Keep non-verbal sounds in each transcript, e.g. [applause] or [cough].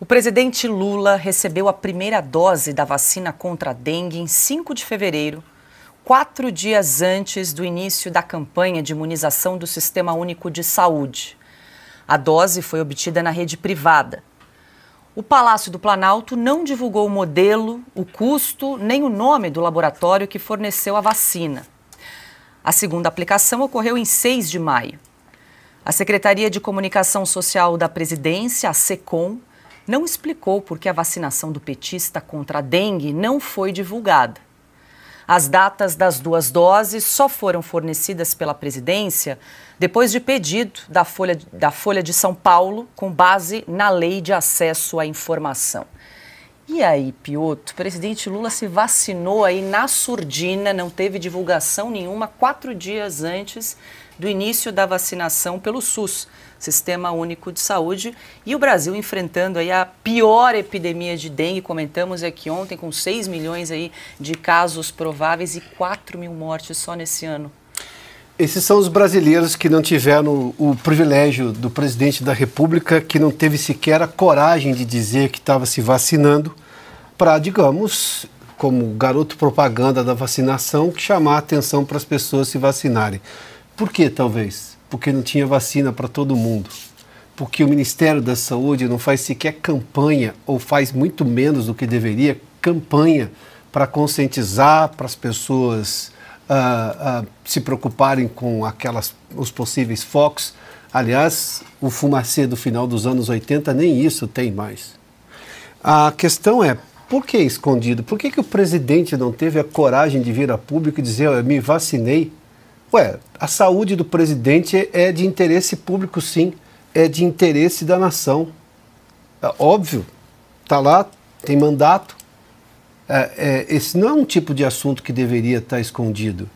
O presidente Lula recebeu a primeira dose da vacina contra a dengue em 5 de fevereiro, quatro dias antes do início da campanha de imunização do Sistema Único de Saúde. A dose foi obtida na rede privada. O Palácio do Planalto não divulgou o modelo, o custo, nem o nome do laboratório que forneceu a vacina. A segunda aplicação ocorreu em 6 de maio. A Secretaria de Comunicação Social da Presidência, a SECOM, não explicou por que a vacinação do petista contra a dengue não foi divulgada. As datas das duas doses só foram fornecidas pela presidência depois de pedido da Folha, da Folha de São Paulo, com base na Lei de Acesso à Informação. E aí, Pioto, o presidente Lula se vacinou aí na surdina, não teve divulgação nenhuma, quatro dias antes do início da vacinação pelo SUS, Sistema Único de Saúde, e o Brasil enfrentando aí a pior epidemia de dengue, comentamos aqui ontem, com 6 milhões aí de casos prováveis e 4 mil mortes só nesse ano. Esses são os brasileiros que não tiveram o privilégio do presidente da República, que não teve sequer a coragem de dizer que estava se vacinando, para, digamos, como garoto propaganda da vacinação, chamar a atenção para as pessoas se vacinarem. Por que talvez? Porque não tinha vacina para todo mundo. Porque o Ministério da Saúde não faz sequer campanha, ou faz muito menos do que deveria, campanha para conscientizar para as pessoas uh, uh, se preocuparem com aquelas, os possíveis focos. Aliás, o fumacê do final dos anos 80 nem isso tem mais. A questão é, por que escondido? Por que, que o presidente não teve a coragem de vir a público e dizer, eu me vacinei? Ué, a saúde do presidente é de interesse público, sim, é de interesse da nação. É óbvio, está lá, tem mandato. É, é, esse não é um tipo de assunto que deveria estar escondido.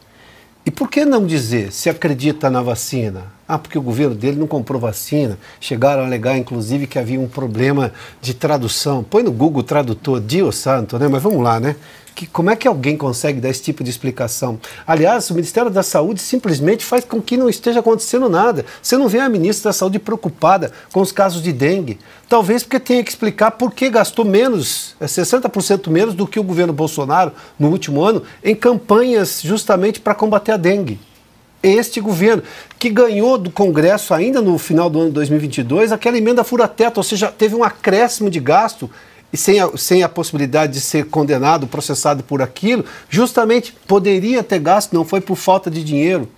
E por que não dizer se acredita na vacina? Ah, porque o governo dele não comprou vacina. Chegaram a alegar, inclusive, que havia um problema de tradução. Põe no Google Tradutor, Dio Santo, né? Mas vamos lá, né? que, como é que alguém consegue dar esse tipo de explicação? Aliás, o Ministério da Saúde simplesmente faz com que não esteja acontecendo nada. Você não vê a ministra da Saúde preocupada com os casos de dengue. Talvez porque tenha que explicar por que gastou menos, 60% é, menos do que o governo Bolsonaro no último ano, em campanhas justamente para combater a dengue este governo, que ganhou do Congresso ainda no final do ano de 2022 aquela emenda fura-teto, ou seja, teve um acréscimo de gasto e sem a, sem a possibilidade de ser condenado, processado por aquilo, justamente poderia ter gasto, não foi por falta de dinheiro.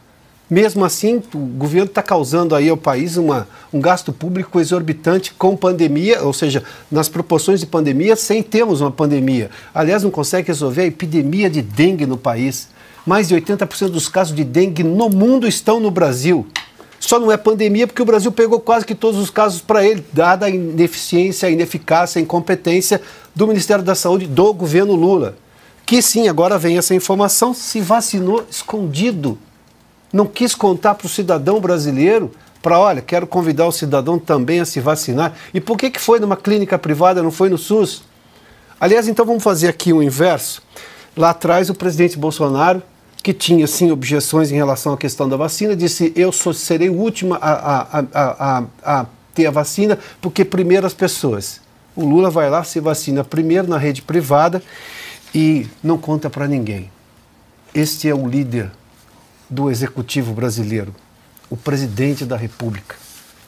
Mesmo assim, o governo está causando aí ao país uma, um gasto público exorbitante com pandemia, ou seja, nas proporções de pandemia, sem termos uma pandemia. Aliás, não consegue resolver a epidemia de dengue no país. Mais de 80% dos casos de dengue no mundo estão no Brasil. Só não é pandemia porque o Brasil pegou quase que todos os casos para ele, dada a ineficiência, a ineficácia, a incompetência do Ministério da Saúde do governo Lula. Que sim, agora vem essa informação, se vacinou escondido. Não quis contar para o cidadão brasileiro para, olha, quero convidar o cidadão também a se vacinar. E por que, que foi numa clínica privada, não foi no SUS? Aliás, então vamos fazer aqui o inverso. Lá atrás, o presidente Bolsonaro que tinha sim objeções em relação à questão da vacina, disse: Eu sou, serei o último a, a, a, a, ter a vacina, porque primeiro as pessoas. O Lula vai lá, se vacina primeiro na rede privada e não conta para ninguém. Este é o líder do executivo brasileiro, o presidente da República.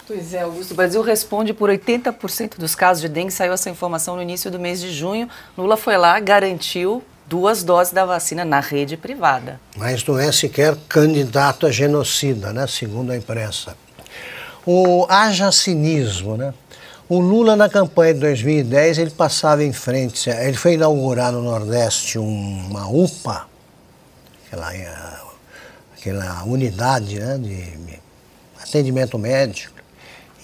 Pois é, Augusto. O Brasil responde por 80% dos casos de dengue. Saiu essa informação no início do mês de junho. Lula foi lá, garantiu duas doses da vacina na rede privada. Mas não é sequer candidato a genocida, né? segundo a imprensa. O haja cinismo, né? O Lula na campanha de 2010 ele passava em frente, ele foi inaugurar no Nordeste uma UPA, aquela, eh, aquela unidade né, de atendimento médico.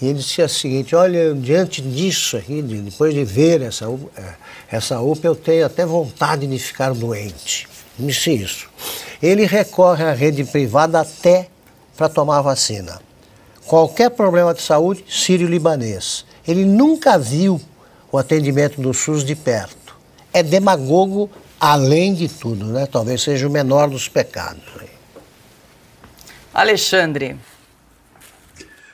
E ele disse o seguinte, olha, diante disso aqui, depois de ver essa, é, essa UPA, eu tenho até vontade de ficar doente. Disse isso. Ele recorre à rede privada até para tomar a vacina. Qualquer problema de saúde, sírio-libanês. Ele nunca viu o atendimento do SUS de perto. É demagogo além de tudo, né? Talvez seja o menor dos pecados. Alexandre,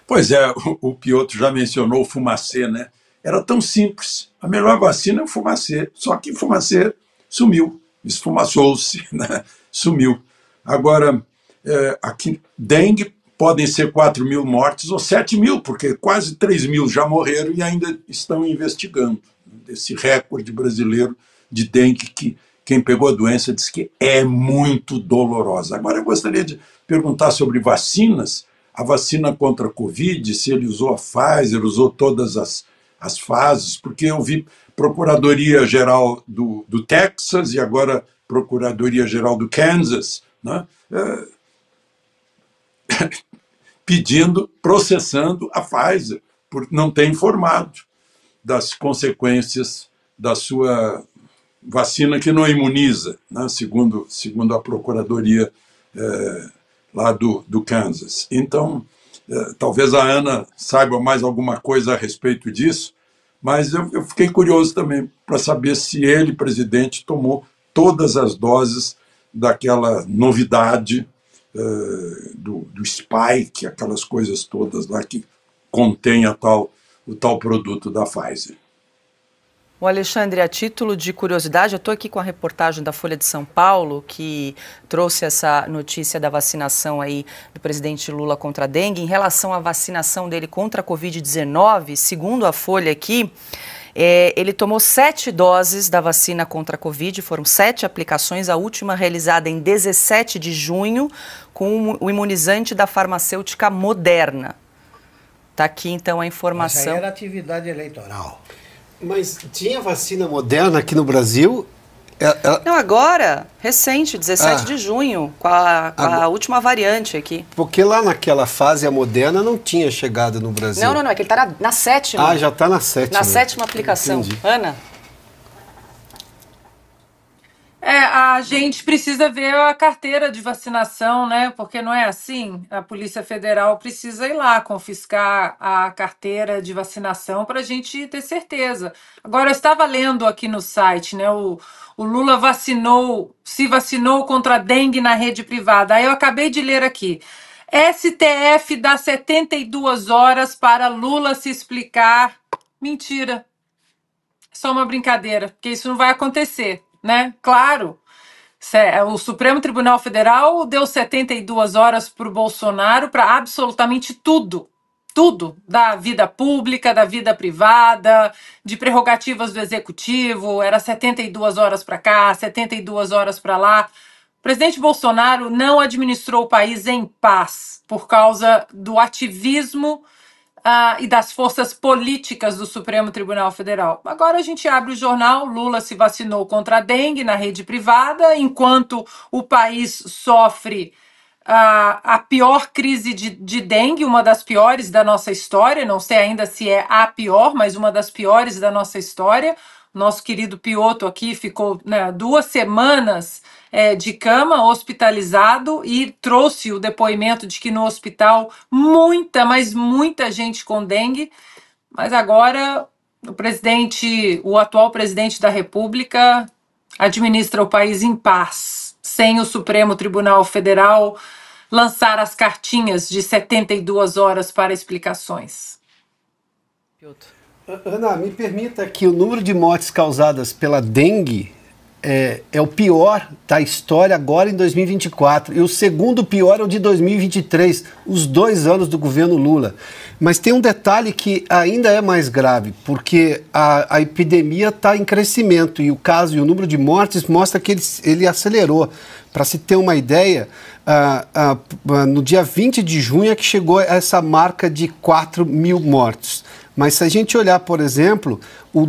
Pois é, o, Piotr já mencionou o fumacê, né? Era tão simples. A melhor vacina é o fumacê. Só que o fumacê sumiu, esfumaçou-se, [laughs] né? sumiu. Agora, é, aqui, dengue podem ser 4 mil mortes ou 7 mil, porque quase 3 mil já morreram e ainda estão investigando né? esse recorde brasileiro de dengue que quem pegou a doença diz que é muito dolorosa. Agora eu gostaria de perguntar sobre vacinas, a vacina contra a Covid, se ele usou a Pfizer, usou todas as, as fases, porque eu vi Procuradoria Geral do, do Texas e agora Procuradoria Geral do Kansas, né? É, [laughs] pedindo, processando a Pfizer, por não ter informado das consequências da sua vacina que não imuniza, né? segundo, segundo a Procuradoria. É, lá do, do Kansas. Então, eh, talvez a Ana saiba mais alguma coisa a respeito disso, mas eu, eu fiquei curioso também para saber se ele, presidente, tomou todas as doses daquela novidade eh, do, do spike, aquelas coisas todas lá que contém a tal, o tal produto da Pfizer. O Alexandre, a título de curiosidade, eu estou aqui com a reportagem da Folha de São Paulo, que trouxe essa notícia da vacinação aí do presidente Lula contra a dengue. Em relação à vacinação dele contra a Covid-19, segundo a Folha aqui, é, ele tomou sete doses da vacina contra a Covid, foram sete aplicações, a última realizada em 17 de junho com o imunizante da farmacêutica Moderna. Está aqui então a informação. Essa era atividade eleitoral. Mas tinha vacina moderna aqui no Brasil? Ela, é, ela... É- não, agora, recente, 17 ah, de junho, com, a, com a, última variante aqui. Porque lá naquela fase, a moderna não tinha chegado no Brasil. Não, não, não, é que ele está na, na, sétima. Ah, já está na sétima. Na sétima aplicação. Entendi. Ana? É, a gente precisa ver a carteira de vacinação, né? Porque não é assim. A Polícia Federal precisa ir lá confiscar a carteira de vacinação para a gente ter certeza. Agora, eu estava lendo aqui no site, né? O, o Lula vacinou, se vacinou contra a dengue na rede privada. Aí eu acabei de ler aqui. STF dá 72 horas para Lula se explicar. Mentira. Só uma brincadeira, porque isso não vai acontecer né? Claro. É, o Supremo Tribunal Federal deu 72 horas para o Bolsonaro para absolutamente tudo. Tudo da vida pública, da vida privada, de prerrogativas do executivo, era 72 horas para cá, 72 horas para lá. O presidente Bolsonaro não administrou o país em paz por causa do ativismo ah, e das forças políticas do Supremo Tribunal Federal. Agora a gente abre o jornal: Lula se vacinou contra a dengue na rede privada, enquanto o país sofre. Ah, a pior crise de, de dengue, uma das piores da nossa história, não sei ainda se é a pior, mas uma das piores da nossa história. Nosso querido Pioto aqui ficou né, duas semanas é, de cama, hospitalizado, e trouxe o depoimento de que no hospital muita, mas muita gente com dengue. Mas agora o presidente, o atual presidente da República, administra o país em paz, sem o Supremo Tribunal Federal lançar as cartinhas de 72 horas para explicações. Ana, me permita que o número de mortes causadas pela dengue é, é, o pior da história agora em 2024. E o segundo pior é o de 2023, os dois anos do governo Lula. Mas tem um detalhe que ainda é mais grave, porque a, a epidemia está em crescimento e o caso e o número de mortes mostra que ele, ele acelerou. Para se ter uma ideia, no dia 20 de junho é que chegou essa marca de 4 mil mortes. Mas se a gente olhar, por exemplo, o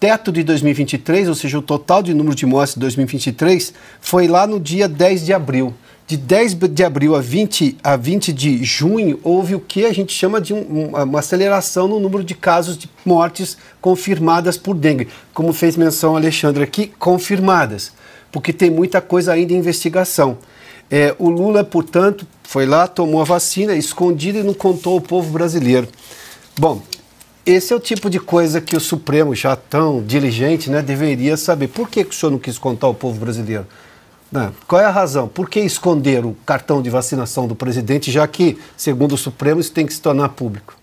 teto de 2023, ou seja, o total de número de mortes de 2023, foi lá no dia 10 de abril. De 10 de abril a 20, a 20 de junho, houve o que a gente chama de um, uma aceleração no número de casos de mortes confirmadas por dengue. Como fez menção Alexandre aqui, confirmadas, porque tem muita coisa ainda em investigação. É, o Lula, portanto, foi lá, tomou a vacina escondida e não contou o povo brasileiro. Bom, esse é o tipo de coisa que o Supremo, já tão diligente, né, deveria saber. Por que, que o senhor não quis contar ao povo brasileiro? Né? qual é a razão? Por que esconder o cartão de vacinação do presidente, já que, segundo o Supremo, isso tem que se tornar público?